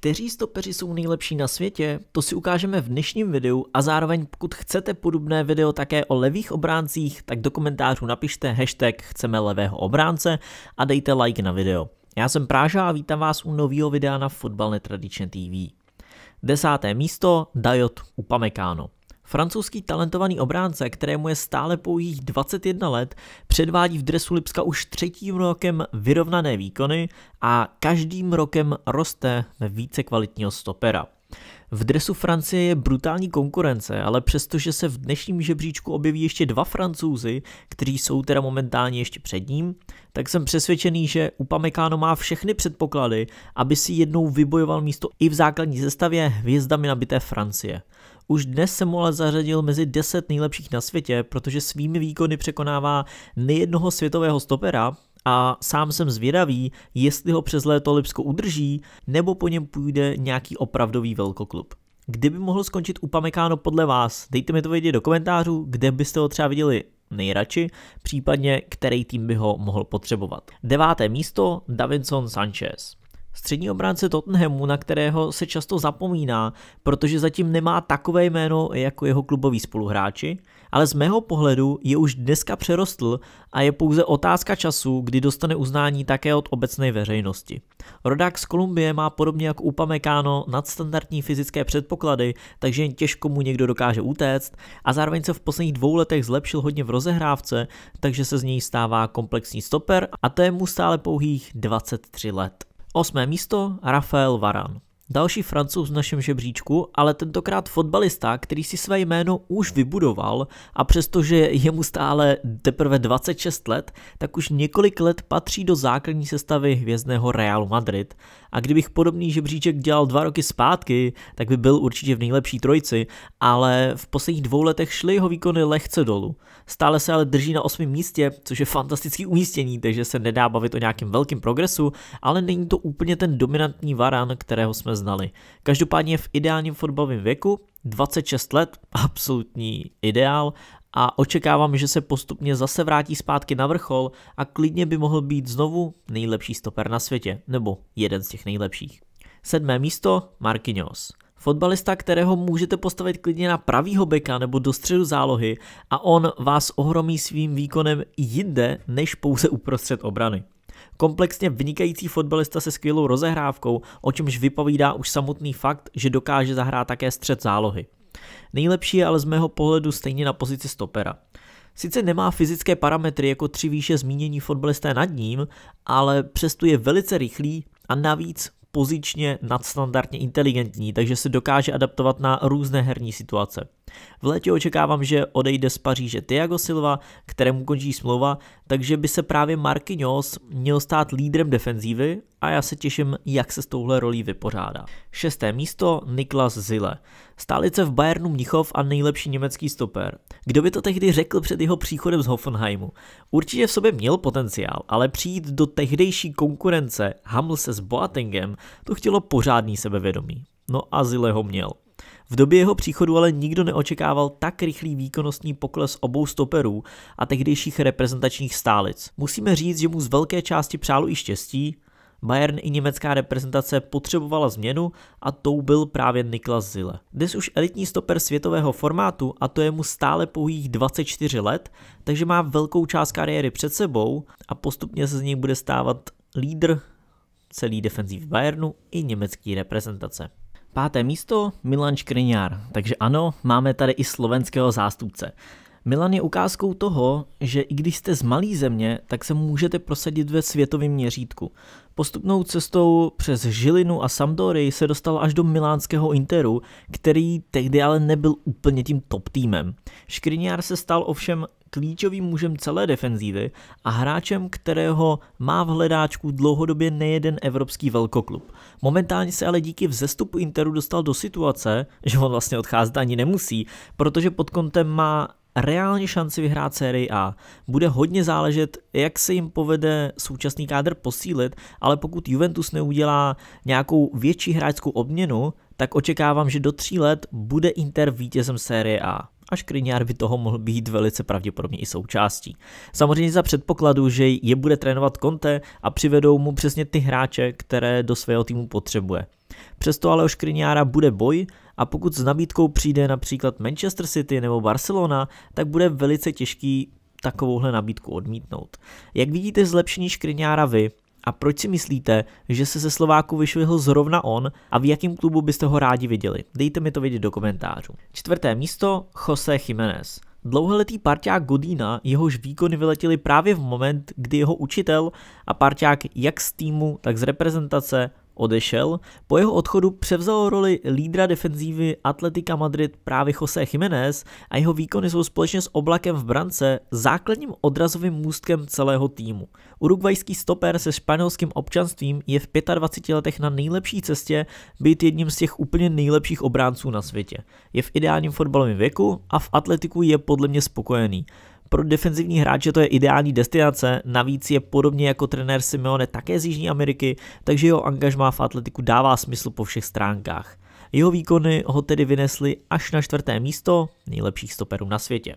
Kteří stopeři jsou nejlepší na světě? To si ukážeme v dnešním videu a zároveň pokud chcete podobné video také o levých obráncích, tak do komentářů napište hashtag chceme levého obránce a dejte like na video. Já jsem Práža a vítám vás u nového videa na Fotbal Netradičně TV. Desáté místo Dajot Upamecano. Francouzský talentovaný obránce, kterému je stále pouhých 21 let, předvádí v dresu Lipska už třetím rokem vyrovnané výkony a každým rokem roste ve více kvalitního stopera. V dresu Francie je brutální konkurence, ale přestože se v dnešním žebříčku objeví ještě dva francouzi, kteří jsou teda momentálně ještě před ním, tak jsem přesvědčený, že Upamecano má všechny předpoklady, aby si jednou vybojoval místo i v základní sestavě hvězdami nabité Francie. Už dnes se mu ale zařadil mezi 10 nejlepších na světě, protože svými výkony překonává nejednoho světového stopera, a sám jsem zvědavý, jestli ho přes léto Lipsko udrží, nebo po něm půjde nějaký opravdový velkoklub. Kdyby mohl skončit Pamekáno podle vás, dejte mi to vědět do komentářů, kde byste ho třeba viděli nejradši, případně který tým by ho mohl potřebovat. Deváté místo Davinson Sanchez. Střední obránce Tottenhamu, na kterého se často zapomíná, protože zatím nemá takové jméno jako jeho kluboví spoluhráči, ale z mého pohledu je už dneska přerostl a je pouze otázka času, kdy dostane uznání také od obecné veřejnosti. Rodák z Kolumbie má podobně jako Upamecano nadstandardní fyzické předpoklady, takže jen těžko mu někdo dokáže utéct a zároveň se v posledních dvou letech zlepšil hodně v rozehrávce, takže se z něj stává komplexní stoper a to je mu stále pouhých 23 let. Osmé místo Rafael Varan. Další francouz v našem žebříčku, ale tentokrát fotbalista, který si své jméno už vybudoval a přestože je mu stále teprve 26 let, tak už několik let patří do základní sestavy hvězdného Realu Madrid. A kdybych podobný žebříček dělal dva roky zpátky, tak by byl určitě v nejlepší trojici, ale v posledních dvou letech šly jeho výkony lehce dolů. Stále se ale drží na osmém místě, což je fantastický umístění, takže se nedá bavit o nějakém velkém progresu, ale není to úplně ten dominantní varan, kterého jsme znali. Každopádně v ideálním fotbalovém věku, 26 let, absolutní ideál, a očekávám, že se postupně zase vrátí zpátky na vrchol a klidně by mohl být znovu nejlepší stoper na světě, nebo jeden z těch nejlepších. Sedmé místo Marquinhos. Fotbalista, kterého můžete postavit klidně na pravýho beka nebo do středu zálohy a on vás ohromí svým výkonem jinde než pouze uprostřed obrany. Komplexně vynikající fotbalista se skvělou rozehrávkou, o čemž vypovídá už samotný fakt, že dokáže zahrát také střed zálohy. Nejlepší je ale z mého pohledu stejně na pozici stopera. Sice nemá fyzické parametry jako tři výše zmínění fotbalisté nad ním, ale přesto je velice rychlý a navíc pozičně nadstandardně inteligentní, takže se dokáže adaptovat na různé herní situace. V létě očekávám, že odejde z Paříže Thiago Silva, kterému končí smlouva, takže by se právě Marquinhos měl stát lídrem defenzívy a já se těším, jak se s touhle rolí vypořádá. Šesté místo Niklas Zile. Stálice v Bayernu Mnichov a nejlepší německý stoper. Kdo by to tehdy řekl před jeho příchodem z Hoffenheimu? Určitě v sobě měl potenciál, ale přijít do tehdejší konkurence Haml se s Boatengem, to chtělo pořádný sebevědomí. No a Zile ho měl. V době jeho příchodu ale nikdo neočekával tak rychlý výkonnostní pokles obou stoperů a tehdejších reprezentačních stálic. Musíme říct, že mu z velké části přálo i štěstí, Bayern i německá reprezentace potřebovala změnu a tou byl právě Niklas Zile. Dnes už elitní stoper světového formátu a to je mu stále pouhých 24 let, takže má velkou část kariéry před sebou a postupně se z něj bude stávat lídr celý defenzív Bayernu i německé reprezentace. Páté místo Milan Škriňár, takže ano, máme tady i slovenského zástupce. Milan je ukázkou toho, že i když jste z malé země, tak se můžete prosadit ve světovém měřítku. Postupnou cestou přes Žilinu a Sampdory se dostal až do milánského Interu, který tehdy ale nebyl úplně tím top týmem. Škriniar se stal ovšem klíčovým mužem celé defenzívy a hráčem, kterého má v hledáčku dlouhodobě nejeden evropský velkoklub. Momentálně se ale díky vzestupu Interu dostal do situace, že on vlastně odcházet ani nemusí, protože pod kontem má reálně šanci vyhrát sérii A. Bude hodně záležet, jak se jim povede současný kádr posílit, ale pokud Juventus neudělá nějakou větší hráčskou obměnu, tak očekávám, že do tří let bude Inter vítězem série A a Škriňár by toho mohl být velice pravděpodobně i součástí. Samozřejmě za předpokladu, že je bude trénovat Conte a přivedou mu přesně ty hráče, které do svého týmu potřebuje. Přesto ale o Škriňára bude boj a pokud s nabídkou přijde například Manchester City nebo Barcelona, tak bude velice těžký takovouhle nabídku odmítnout. Jak vidíte zlepšení Škriňára vy? A proč si myslíte, že se ze Slováku vyšvihl zrovna on a v jakém klubu byste ho rádi viděli? Dejte mi to vědět do komentářů. Čtvrté místo Jose Jiménez. Dlouholetý parťák Godína, jehož výkony vyletěly právě v moment, kdy jeho učitel a parťák jak z týmu, tak z reprezentace Odešel, po jeho odchodu převzal roli lídra defenzívy Atletika Madrid právě Jose Jiménez a jeho výkony jsou společně s oblakem v brance základním odrazovým můstkem celého týmu. Urugvajský stoper se španělským občanstvím je v 25 letech na nejlepší cestě být jedním z těch úplně nejlepších obránců na světě. Je v ideálním fotbalovém věku a v atletiku je podle mě spokojený. Pro defenzivní hráče to je ideální destinace, navíc je podobně jako trenér Simeone také z Jižní Ameriky, takže jeho angažmá v atletiku dává smysl po všech stránkách. Jeho výkony ho tedy vynesly až na čtvrté místo nejlepších stoperů na světě.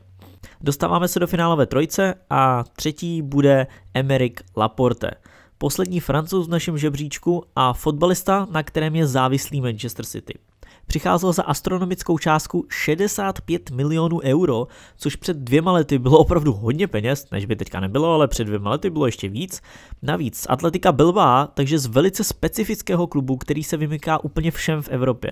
Dostáváme se do finálové trojce a třetí bude Emerick Laporte. Poslední francouz v našem žebříčku a fotbalista, na kterém je závislý Manchester City přicházel za astronomickou částku 65 milionů euro, což před dvěma lety bylo opravdu hodně peněz, než by teďka nebylo, ale před dvěma lety bylo ještě víc. Navíc Atletika Bilbao, takže z velice specifického klubu, který se vymyká úplně všem v Evropě.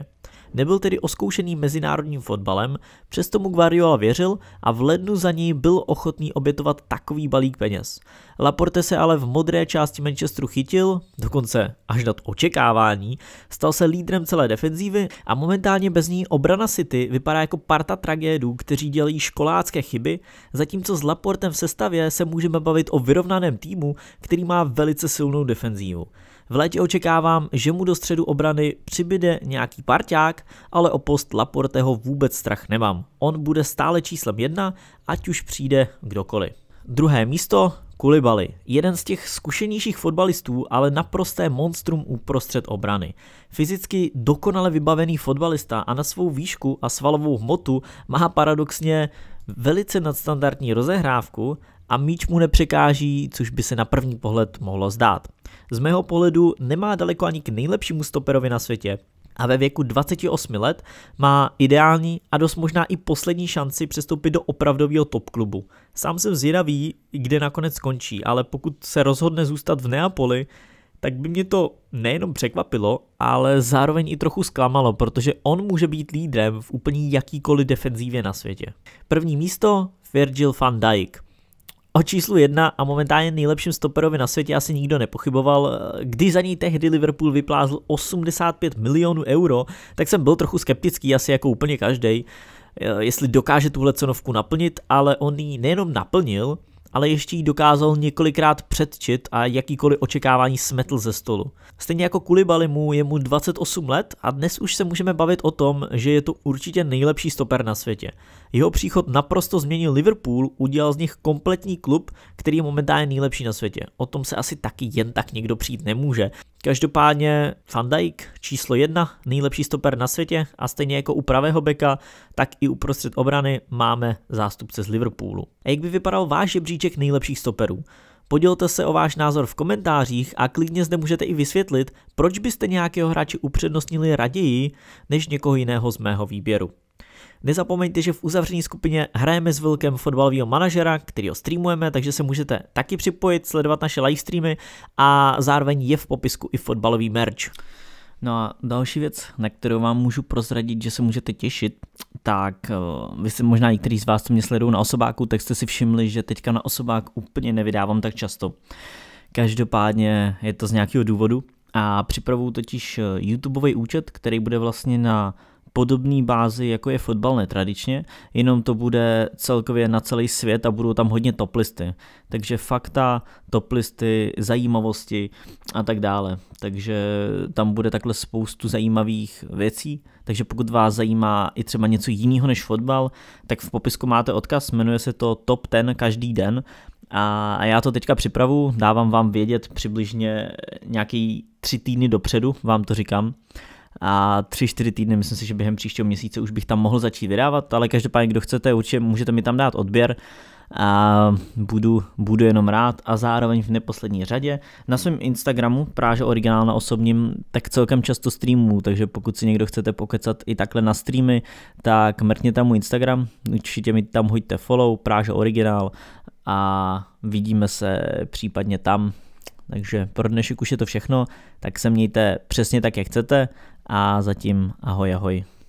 Nebyl tedy oskoušený mezinárodním fotbalem, přesto mu Guardiola věřil a v lednu za něj byl ochotný obětovat takový balík peněz. Laporte se ale v modré části Manchesteru chytil, dokonce až nad očekávání, stal se lídrem celé defenzívy a momentálně bez ní obrana City vypadá jako parta tragédů, kteří dělají školácké chyby, zatímco s Laportem v sestavě se můžeme bavit o vyrovnaném týmu, který má velice silnou defenzívu. V létě očekávám, že mu do středu obrany přibyde nějaký parťák, ale o post Laporteho vůbec strach nemám. On bude stále číslem jedna, ať už přijde kdokoliv. Druhé místo Kulibaly, jeden z těch zkušenějších fotbalistů, ale naprosté monstrum uprostřed obrany. Fyzicky dokonale vybavený fotbalista a na svou výšku a svalovou hmotu má paradoxně velice nadstandardní rozehrávku a míč mu nepřekáží, což by se na první pohled mohlo zdát z mého pohledu nemá daleko ani k nejlepšímu stoperovi na světě, a ve věku 28 let má ideální a dost možná i poslední šanci přestoupit do opravdového top klubu. Sám jsem zvědavý, kde nakonec skončí, ale pokud se rozhodne zůstat v Neapoli, tak by mě to nejenom překvapilo, ale zároveň i trochu zklamalo, protože on může být lídrem v úplně jakýkoliv defenzívě na světě. První místo Virgil van Dijk. O číslu jedna a momentálně nejlepším stoperovi na světě asi nikdo nepochyboval. Když za něj tehdy Liverpool vyplázl 85 milionů euro, tak jsem byl trochu skeptický, asi jako úplně každý, eh, jestli dokáže tuhle cenovku naplnit, ale on ji nejenom naplnil, ale ještě ji dokázal několikrát předčit a jakýkoliv očekávání smetl ze stolu. Stejně jako Kulibali mu je mu 28 let a dnes už se můžeme bavit o tom, že je to určitě nejlepší stoper na světě. Jeho příchod naprosto změnil Liverpool, udělal z nich kompletní klub, který je momentálně nejlepší na světě. O tom se asi taky jen tak někdo přijít nemůže. Každopádně Van Dijk číslo jedna nejlepší stoper na světě a stejně jako u pravého beka tak i uprostřed obrany máme zástupce z Liverpoolu. A jak by vypadal váš žebříček nejlepších stoperů? Podělte se o váš názor v komentářích a klidně zde můžete i vysvětlit, proč byste nějakého hráče upřednostnili raději než někoho jiného z mého výběru. Nezapomeňte, že v uzavřené skupině hrajeme s Vilkem fotbalového manažera, který ho streamujeme, takže se můžete taky připojit, sledovat naše livestreamy a zároveň je v popisku i fotbalový merch. No a další věc, na kterou vám můžu prozradit, že se můžete těšit, tak eh, vy si možná některý z vás, co mě sledují na osobáku, tak jste si všimli, že teďka na osobák úplně nevydávám tak často. Každopádně je to z nějakého důvodu a připravuju totiž eh, YouTubeový účet, který bude vlastně na podobné bázi, jako je fotbal netradičně, jenom to bude celkově na celý svět a budou tam hodně toplisty. Takže fakta, toplisty, zajímavosti a tak dále. Takže tam bude takhle spoustu zajímavých věcí. Takže pokud vás zajímá i třeba něco jiného než fotbal, tak v popisku máte odkaz, jmenuje se to Top ten každý den. A já to teďka připravu, dávám vám vědět přibližně nějaký tři týdny dopředu, vám to říkám a tři čtyři týdny, myslím si, že během příštího měsíce už bych tam mohl začít vydávat, ale každopádně, kdo chcete, určitě můžete mi tam dát odběr a budu, budu jenom rád a zároveň v neposlední řadě na svém Instagramu Práže Originál na osobním tak celkem často streamu, takže pokud si někdo chcete pokecat i takhle na streamy, tak mrkněte můj Instagram, určitě mi tam hoďte follow, Práže Originál a vidíme se případně tam. Takže pro dnešek už je to všechno, tak se mějte přesně tak, jak chcete a zatím ahoj ahoj.